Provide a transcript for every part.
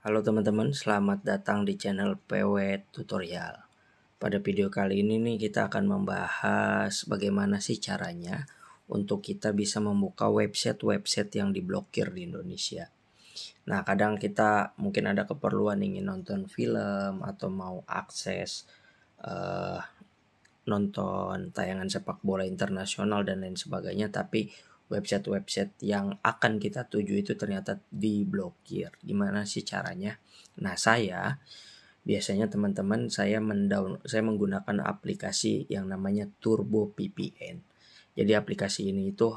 Halo teman-teman, selamat datang di channel PW Tutorial. Pada video kali ini nih kita akan membahas bagaimana sih caranya untuk kita bisa membuka website-website yang diblokir di Indonesia. Nah, kadang kita mungkin ada keperluan ingin nonton film atau mau akses uh, nonton tayangan sepak bola internasional dan lain sebagainya, tapi website-website yang akan kita tuju itu ternyata diblokir. Gimana sih caranya? Nah, saya biasanya teman-teman saya mendown saya menggunakan aplikasi yang namanya Turbo VPN. Jadi aplikasi ini itu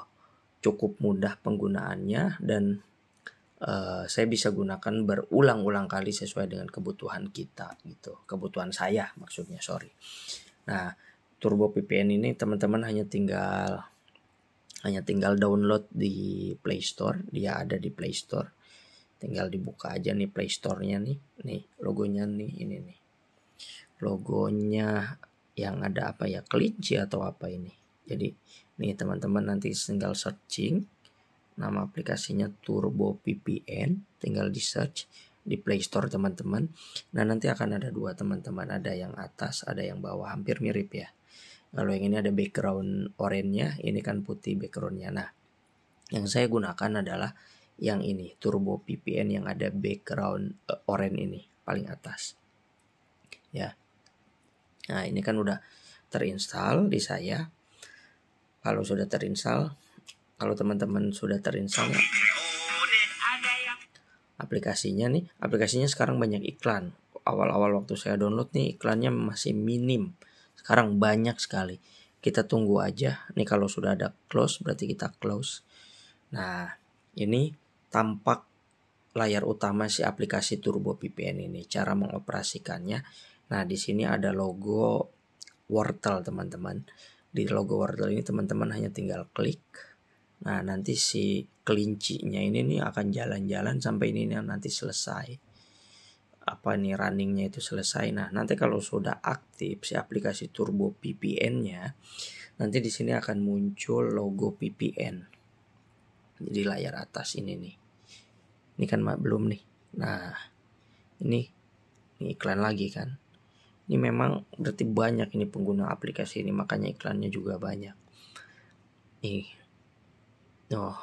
cukup mudah penggunaannya dan uh, saya bisa gunakan berulang-ulang kali sesuai dengan kebutuhan kita gitu. Kebutuhan saya maksudnya, sorry. Nah, Turbo VPN ini teman-teman hanya tinggal hanya tinggal download di Play Store dia ada di Play Store tinggal dibuka aja nih Play Store-nya nih nih logonya nih ini nih logonya yang ada apa ya kelinci atau apa ini jadi nih teman-teman nanti tinggal searching nama aplikasinya Turbo VPN tinggal di search di Play Store teman-teman. Nah nanti akan ada dua teman-teman, ada yang atas, ada yang bawah, hampir mirip ya. Lalu yang ini ada background oranye, ini kan putih backgroundnya. Nah, yang saya gunakan adalah yang ini, Turbo VPN yang ada background uh, eh, oranye ini paling atas. Ya. Nah, ini kan udah terinstall di saya. Kalau sudah terinstall, kalau teman-teman sudah terinstall ya. aplikasinya nih, aplikasinya sekarang banyak iklan. Awal-awal waktu saya download nih iklannya masih minim sekarang banyak sekali. Kita tunggu aja. Nih kalau sudah ada close berarti kita close. Nah, ini tampak layar utama si aplikasi Turbo VPN ini, cara mengoperasikannya. Nah, di sini ada logo wortel, teman-teman. Di logo wortel ini teman-teman hanya tinggal klik. Nah, nanti si kelincinya ini nih akan jalan-jalan sampai ini nanti selesai apa nih runningnya itu selesai. Nah nanti kalau sudah aktif si aplikasi Turbo VPN-nya, nanti di sini akan muncul logo VPN. Jadi layar atas ini nih, ini kan belum nih. Nah ini, ini iklan lagi kan. Ini memang berarti banyak ini pengguna aplikasi ini makanya iklannya juga banyak. Nih, oh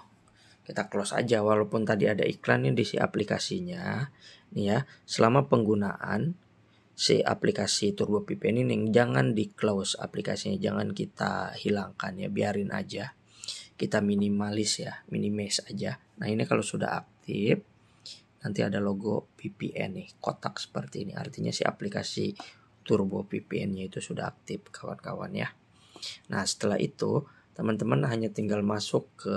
kita close aja walaupun tadi ada iklan ini di si aplikasinya nih ya selama penggunaan si aplikasi Turbo VPN ini jangan di close aplikasinya jangan kita hilangkan ya biarin aja kita minimalis ya minimis aja nah ini kalau sudah aktif nanti ada logo VPN nih kotak seperti ini artinya si aplikasi Turbo VPN-nya itu sudah aktif kawan-kawan ya nah setelah itu teman-teman hanya tinggal masuk ke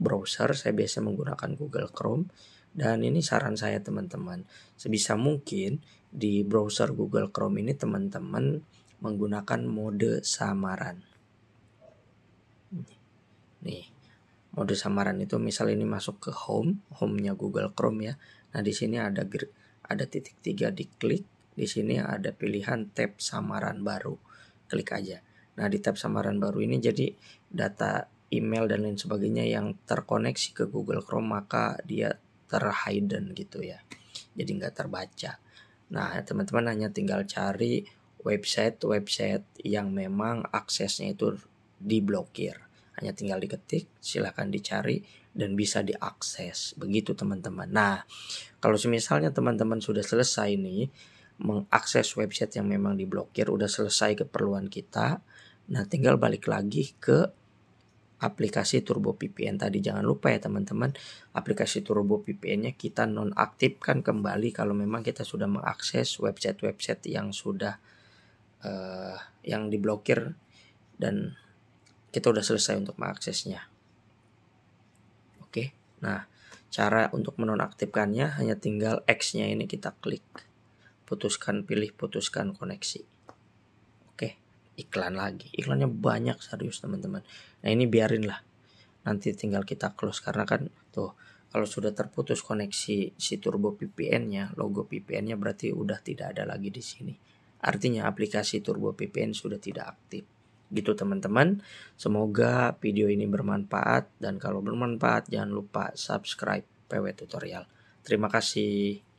browser, saya biasa menggunakan Google Chrome. Dan ini saran saya teman-teman, sebisa mungkin di browser Google Chrome ini teman-teman menggunakan mode samaran. Nih, mode samaran itu misal ini masuk ke home, home-nya Google Chrome ya. Nah, di sini ada ada titik tiga diklik, di sini ada pilihan tab samaran baru. Klik aja. Nah, di tab samaran baru ini jadi data email dan lain sebagainya yang terkoneksi ke Google Chrome maka dia terhidden gitu ya jadi nggak terbaca nah teman-teman hanya tinggal cari website-website yang memang aksesnya itu diblokir hanya tinggal diketik silahkan dicari dan bisa diakses begitu teman-teman nah kalau misalnya teman-teman sudah selesai nih mengakses website yang memang diblokir udah selesai keperluan kita nah tinggal balik lagi ke aplikasi Turbo VPN tadi. Jangan lupa ya teman-teman, aplikasi Turbo VPN-nya kita nonaktifkan kembali kalau memang kita sudah mengakses website-website yang sudah uh, yang diblokir dan kita sudah selesai untuk mengaksesnya. Oke. Nah, cara untuk menonaktifkannya hanya tinggal X-nya ini kita klik. Putuskan pilih putuskan koneksi iklan lagi iklannya banyak serius teman-teman nah ini biarin lah nanti tinggal kita close karena kan tuh kalau sudah terputus koneksi si turbo VPN-nya logo VPN-nya berarti udah tidak ada lagi di sini artinya aplikasi turbo VPN sudah tidak aktif gitu teman-teman semoga video ini bermanfaat dan kalau bermanfaat jangan lupa subscribe PW tutorial terima kasih